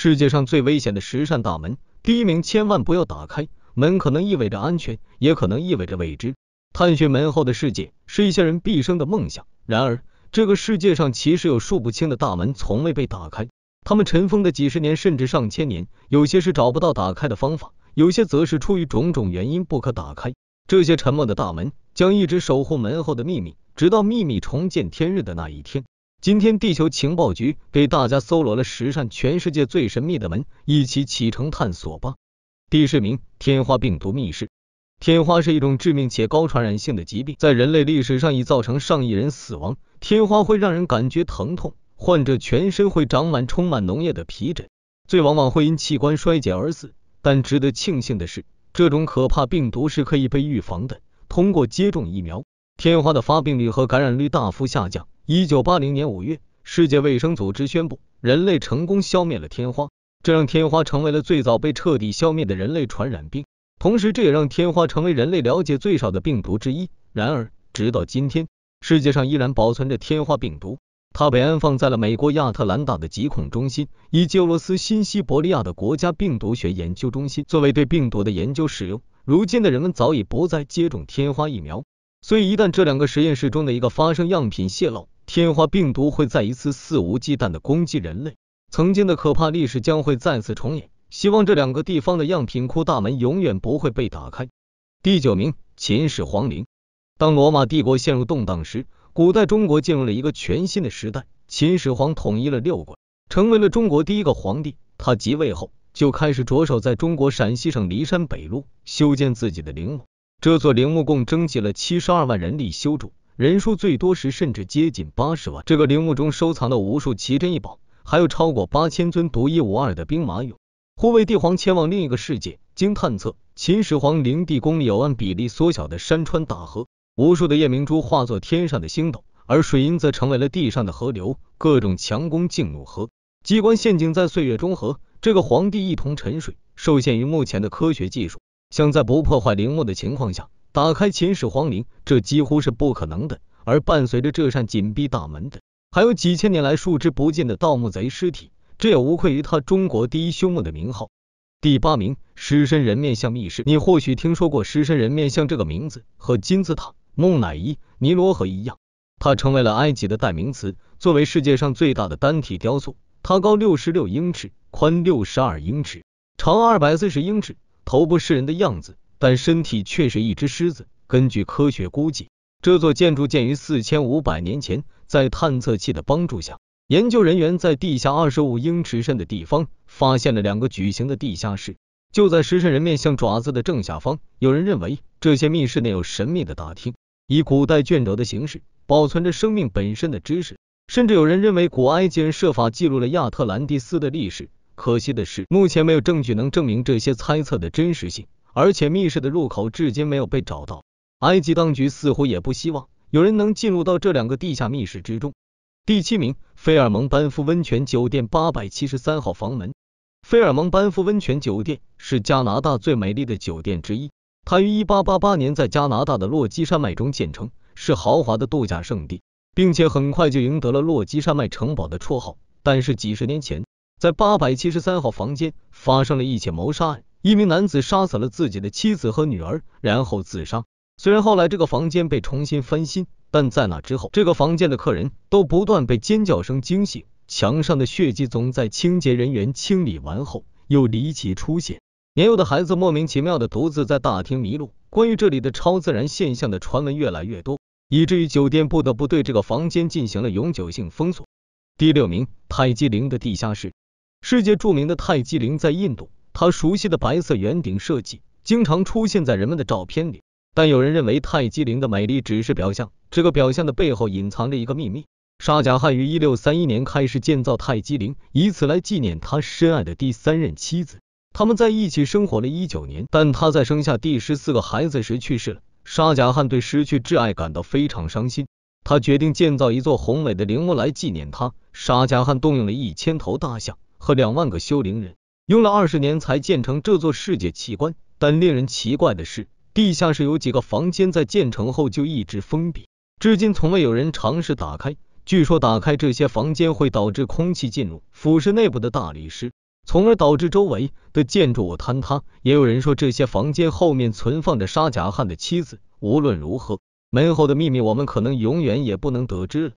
世界上最危险的十扇大门，第一名千万不要打开。门可能意味着安全，也可能意味着未知。探寻门后的世界，是一些人毕生的梦想。然而，这个世界上其实有数不清的大门从未被打开。他们尘封的几十年，甚至上千年，有些是找不到打开的方法，有些则是出于种种原因不可打开。这些沉默的大门，将一直守护门后的秘密，直到秘密重见天日的那一天。今天，地球情报局给大家搜罗了十扇全世界最神秘的门，一起启程探索吧。第十名，天花病毒密室。天花是一种致命且高传染性的疾病，在人类历史上已造成上亿人死亡。天花会让人感觉疼痛，患者全身会长满充满脓液的皮疹，最往往会因器官衰竭而死。但值得庆幸的是，这种可怕病毒是可以被预防的，通过接种疫苗，天花的发病率和感染率大幅下降。一九八零年五月，世界卫生组织宣布人类成功消灭了天花，这让天花成为了最早被彻底消灭的人类传染病。同时，这也让天花成为人类了解最少的病毒之一。然而，直到今天，世界上依然保存着天花病毒，它被安放在了美国亚特兰大的疾控中心以及俄罗斯新西伯利亚的国家病毒学研究中心，作为对病毒的研究使用。如今的人们早已不再接种天花疫苗，所以一旦这两个实验室中的一个发生样品泄漏，天花病毒会再一次肆无忌惮的攻击人类，曾经的可怕历史将会再次重演。希望这两个地方的样品库大门永远不会被打开。第九名，秦始皇陵。当罗马帝国陷入动荡时，古代中国进入了一个全新的时代。秦始皇统一了六国，成为了中国第一个皇帝。他即位后就开始着手在中国陕西省骊山北麓修建自己的陵墓。这座陵墓共征集了七十二万人力修筑。人数最多时甚至接近八十万。这个陵墓中收藏的无数奇珍异宝，还有超过八千尊独一无二的兵马俑，护卫帝皇前往另一个世界。经探测，秦始皇陵地宫里有按比例缩小的山川大河，无数的夜明珠化作天上的星斗，而水银则成为了地上的河流，各种强攻劲入河，机关陷阱在岁月中和这个皇帝一同沉睡。受限于目前的科学技术，想在不破坏陵墓的情况下。打开秦始皇陵，这几乎是不可能的。而伴随着这扇紧闭大门的，还有几千年来数之不尽的盗墓贼尸体，这也无愧于他“中国第一凶墓”的名号。第八名，狮身人面像密室。你或许听说过“狮身人面像”这个名字，和金字塔、木乃伊、尼罗河一样，它成为了埃及的代名词。作为世界上最大的单体雕塑，它高六十六英尺，宽六十二英尺，长二百四十英尺，头部是人的样子。但身体却是一只狮子。根据科学估计，这座建筑建于四千五百年前。在探测器的帮助下，研究人员在地下二十五英尺深的地方发现了两个矩形的地下室，就在狮身人面像爪子的正下方。有人认为，这些密室内有神秘的大厅，以古代卷轴的形式保存着生命本身的知识。甚至有人认为，古埃及人设法记录了亚特兰蒂斯的历史。可惜的是，目前没有证据能证明这些猜测的真实性。而且密室的入口至今没有被找到，埃及当局似乎也不希望有人能进入到这两个地下密室之中。第七名，费尔蒙班夫温泉酒店八百七十三号房门。费尔蒙班夫温泉酒店是加拿大最美丽的酒店之一，它于一八八八年在加拿大的落基山脉中建成，是豪华的度假胜地，并且很快就赢得了落基山脉城堡的绰号。但是几十年前，在八百七十三号房间发生了一起谋杀案。一名男子杀死了自己的妻子和女儿，然后自杀。虽然后来这个房间被重新翻新，但在那之后，这个房间的客人都不断被尖叫声惊醒，墙上的血迹总在清洁人员清理完后又离奇出现。年幼的孩子莫名其妙的独自在大厅迷路。关于这里的超自然现象的传闻越来越多，以至于酒店不得不对这个房间进行了永久性封锁。第六名，泰姬陵的地下室。世界著名的泰姬陵在印度。他熟悉的白色圆顶设计经常出现在人们的照片里，但有人认为泰姬陵的美丽只是表象，这个表象的背后隐藏着一个秘密。沙贾汉于1631年开始建造泰姬陵，以此来纪念他深爱的第三任妻子。他们在一起生活了一九年，但他在生下第十四个孩子时去世了。沙贾汉对失去挚爱感到非常伤心，他决定建造一座宏伟的陵墓来纪念他。沙贾汉动用了一千头大象和两万个修陵人。用了二十年才建成这座世界奇观，但令人奇怪的是，地下室有几个房间在建成后就一直封闭，至今从未有人尝试打开。据说打开这些房间会导致空气进入，腐蚀内部的大理石，从而导致周围的建筑物坍塌。也有人说这些房间后面存放着沙贾汉的妻子。无论如何，门后的秘密我们可能永远也不能得知了。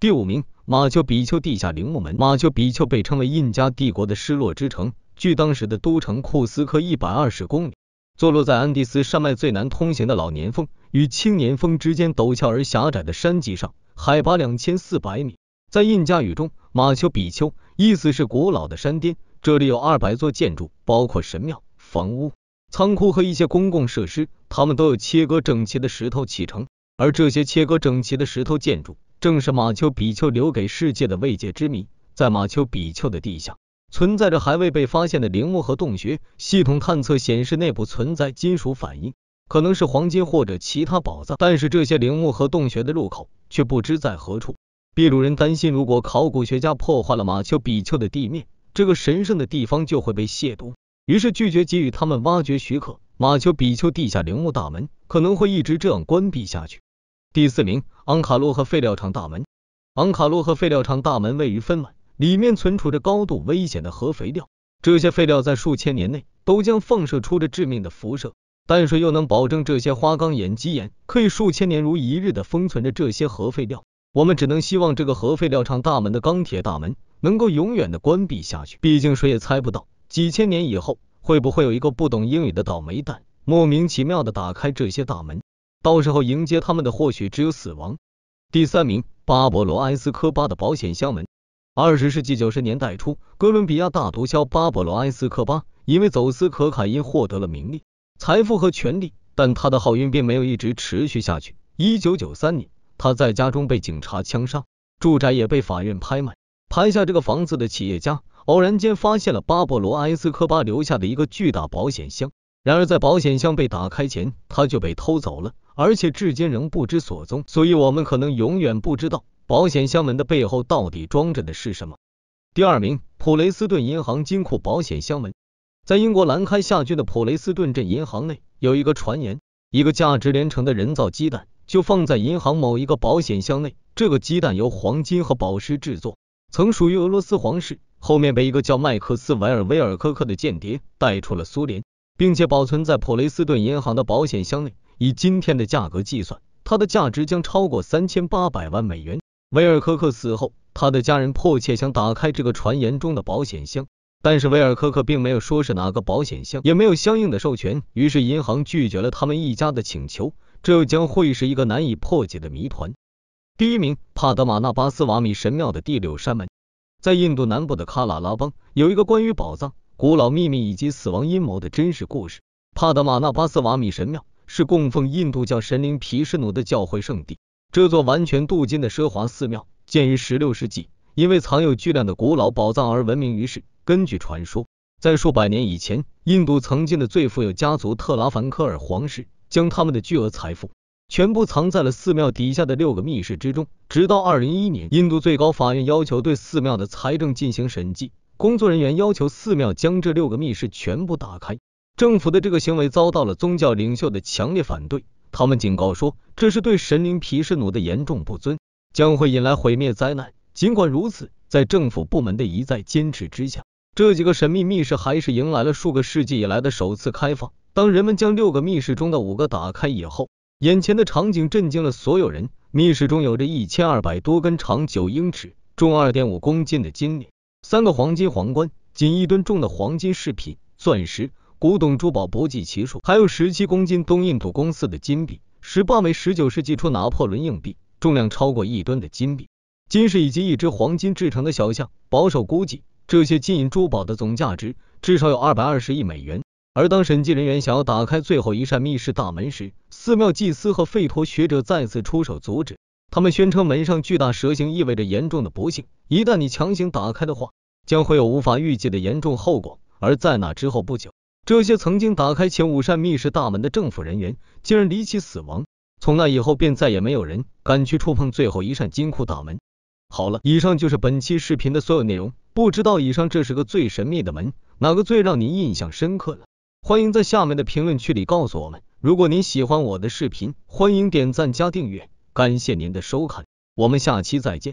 第五名，马丘比丘地下陵墓门。马丘比丘被称为印加帝国的失落之城。距当时的都城库斯科一百二十公里，坐落在安第斯山脉最难通行的老年峰与青年峰之间陡峭而狭窄的山脊上，海拔两千四百米。在印加语中，马丘比丘意思是古老的山巅。这里有二百座建筑，包括神庙、房屋、仓库和一些公共设施，它们都有切割整齐的石头砌成。而这些切割整齐的石头建筑，正是马丘比丘留给世界的未解之谜。在马丘比丘的地下。存在着还未被发现的陵墓和洞穴，系统探测显示内部存在金属反应，可能是黄金或者其他宝藏。但是这些陵墓和洞穴的入口却不知在何处。秘鲁人担心，如果考古学家破坏了马丘比丘的地面，这个神圣的地方就会被亵渎，于是拒绝给予他们挖掘许可。马丘比丘地下陵墓大门可能会一直这样关闭下去。第四名，昂卡洛和废料厂大门。昂卡洛和废料厂大门位于分兰，里面存储着高度危险的核废料，这些废料在数千年内都将放射出着致命的辐射。但水又能保证这些花岗岩基岩可以数千年如一日的封存着这些核废料，我们只能希望这个核废料厂大门的钢铁大门能够永远的关闭下去。毕竟谁也猜不到几千年以后会不会有一个不懂英语的倒霉蛋莫名其妙的打开这些大门，到时候迎接他们的或许只有死亡。第三名，巴勃罗埃斯科巴的保险箱门。二十世纪九十年代初，哥伦比亚大毒枭巴勃罗·埃斯科巴因为走私可卡因获得了名利、财富和权力，但他的好运并没有一直持续下去。一九九三年，他在家中被警察枪杀，住宅也被法院拍卖。拍下这个房子的企业家偶然间发现了巴勃罗·埃斯科巴留下的一个巨大保险箱，然而在保险箱被打开前，他就被偷走了，而且至今仍不知所踪，所以我们可能永远不知道。保险箱门的背后到底装着的是什么？第二名，普雷斯顿银行金库保险箱门，在英国兰开夏郡的普雷斯顿镇银行内有一个传言，一个价值连城的人造鸡蛋就放在银行某一个保险箱内。这个鸡蛋由黄金和宝石制作，曾属于俄罗斯皇室，后面被一个叫麦克斯韦尔威尔科克的间谍带出了苏联，并且保存在普雷斯顿银行的保险箱内。以今天的价格计算，它的价值将超过三千八百万美元。威尔科克死后，他的家人迫切想打开这个传言中的保险箱，但是威尔科克并没有说是哪个保险箱，也没有相应的授权，于是银行拒绝了他们一家的请求，这又将会是一个难以破解的谜团。第一名，帕德玛纳巴斯瓦米神庙的第六扇门，在印度南部的喀拉拉邦有一个关于宝藏、古老秘密以及死亡阴谋的真实故事。帕德玛纳巴斯瓦米神庙是供奉印度教神灵毗湿奴的教会圣地。这座完全镀金的奢华寺庙建于十六世纪，因为藏有巨量的古老宝藏而闻名于世。根据传说，在数百年以前，印度曾经的最富有家族特拉凡科尔皇室将他们的巨额财富全部藏在了寺庙底下的六个密室之中。直到二零一一年，印度最高法院要求对寺庙的财政进行审计，工作人员要求寺庙将这六个密室全部打开。政府的这个行为遭到了宗教领袖的强烈反对。他们警告说，这是对神灵皮什努的严重不尊，将会引来毁灭灾难。尽管如此，在政府部门的一再坚持之下，这几个神秘密室还是迎来了数个世纪以来的首次开放。当人们将六个密室中的五个打开以后，眼前的场景震惊了所有人。密室中有着一千二百多根长九英尺、重二点五公斤的金链，三个黄金皇冠，仅一吨重的黄金饰品、钻石。古董珠宝不计其数，还有十七公斤东印度公司的金币、十八枚十九世纪初拿破仑硬币、重量超过一吨的金币、金饰以及一只黄金制成的小象。保守估计，这些金银珠宝的总价值至少有二百二十亿美元。而当审计人员想要打开最后一扇密室大门时，寺庙祭司和吠陀学者再次出手阻止。他们宣称门上巨大蛇形意味着严重的不幸，一旦你强行打开的话，将会有无法预计的严重后果。而在那之后不久。这些曾经打开前五扇密室大门的政府人员，竟然离奇死亡。从那以后，便再也没有人敢去触碰最后一扇金库大门。好了，以上就是本期视频的所有内容。不知道以上这是个最神秘的门，哪个最让您印象深刻呢？欢迎在下面的评论区里告诉我们。如果您喜欢我的视频，欢迎点赞加订阅。感谢您的收看，我们下期再见。